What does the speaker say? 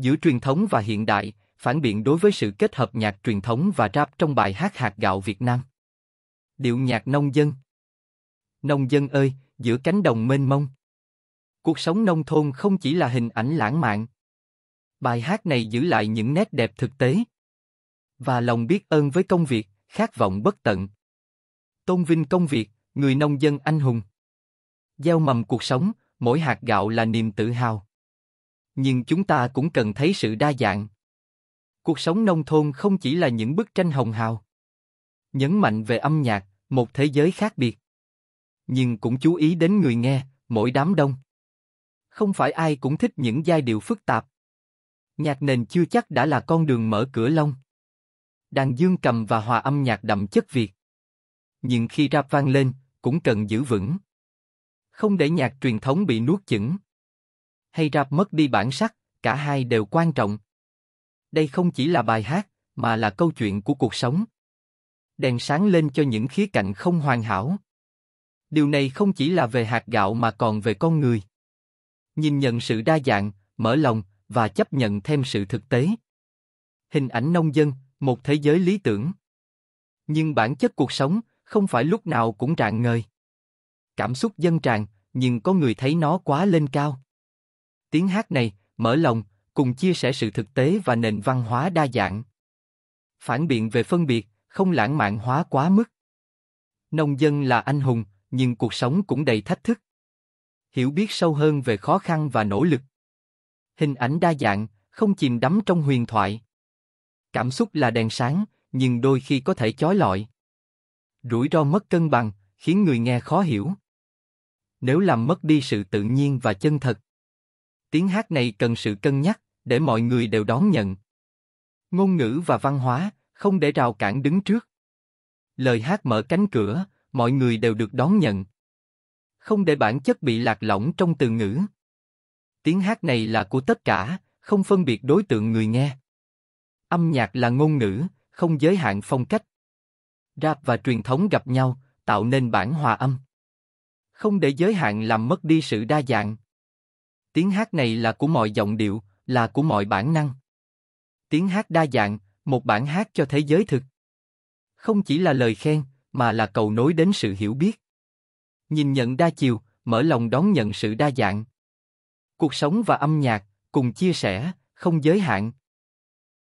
Giữa truyền thống và hiện đại, phản biện đối với sự kết hợp nhạc truyền thống và rap trong bài hát hạt gạo Việt Nam. Điệu nhạc nông dân Nông dân ơi, giữa cánh đồng mênh mông. Cuộc sống nông thôn không chỉ là hình ảnh lãng mạn. Bài hát này giữ lại những nét đẹp thực tế. Và lòng biết ơn với công việc, khát vọng bất tận. Tôn vinh công việc, người nông dân anh hùng. Gieo mầm cuộc sống, mỗi hạt gạo là niềm tự hào nhưng chúng ta cũng cần thấy sự đa dạng. Cuộc sống nông thôn không chỉ là những bức tranh hồng hào. Nhấn mạnh về âm nhạc, một thế giới khác biệt. Nhưng cũng chú ý đến người nghe, mỗi đám đông. Không phải ai cũng thích những giai điệu phức tạp. Nhạc nền chưa chắc đã là con đường mở cửa lông. Đàn dương cầm và hòa âm nhạc đậm chất Việt. Nhưng khi rap vang lên, cũng cần giữ vững. Không để nhạc truyền thống bị nuốt chửng hay rap mất đi bản sắc, cả hai đều quan trọng. Đây không chỉ là bài hát, mà là câu chuyện của cuộc sống. Đèn sáng lên cho những khía cạnh không hoàn hảo. Điều này không chỉ là về hạt gạo mà còn về con người. Nhìn nhận sự đa dạng, mở lòng và chấp nhận thêm sự thực tế. Hình ảnh nông dân, một thế giới lý tưởng. Nhưng bản chất cuộc sống không phải lúc nào cũng rạng ngời. Cảm xúc dân tràn, nhưng có người thấy nó quá lên cao. Tiếng hát này, mở lòng, cùng chia sẻ sự thực tế và nền văn hóa đa dạng. Phản biện về phân biệt, không lãng mạn hóa quá mức. Nông dân là anh hùng, nhưng cuộc sống cũng đầy thách thức. Hiểu biết sâu hơn về khó khăn và nỗ lực. Hình ảnh đa dạng, không chìm đắm trong huyền thoại. Cảm xúc là đèn sáng, nhưng đôi khi có thể chói lọi. Rủi ro mất cân bằng, khiến người nghe khó hiểu. Nếu làm mất đi sự tự nhiên và chân thật, tiếng hát này cần sự cân nhắc để mọi người đều đón nhận. Ngôn ngữ và văn hóa không để rào cản đứng trước. Lời hát mở cánh cửa, mọi người đều được đón nhận. Không để bản chất bị lạc lõng trong từ ngữ. Tiếng hát này là của tất cả, không phân biệt đối tượng người nghe. Âm nhạc là ngôn ngữ, không giới hạn phong cách. Rap và truyền thống gặp nhau, tạo nên bản hòa âm. Không để giới hạn làm mất đi sự đa dạng. Tiếng hát này là của mọi giọng điệu, là của mọi bản năng. Tiếng hát đa dạng, một bản hát cho thế giới thực. Không chỉ là lời khen, mà là cầu nối đến sự hiểu biết. Nhìn nhận đa chiều, mở lòng đón nhận sự đa dạng. Cuộc sống và âm nhạc, cùng chia sẻ, không giới hạn.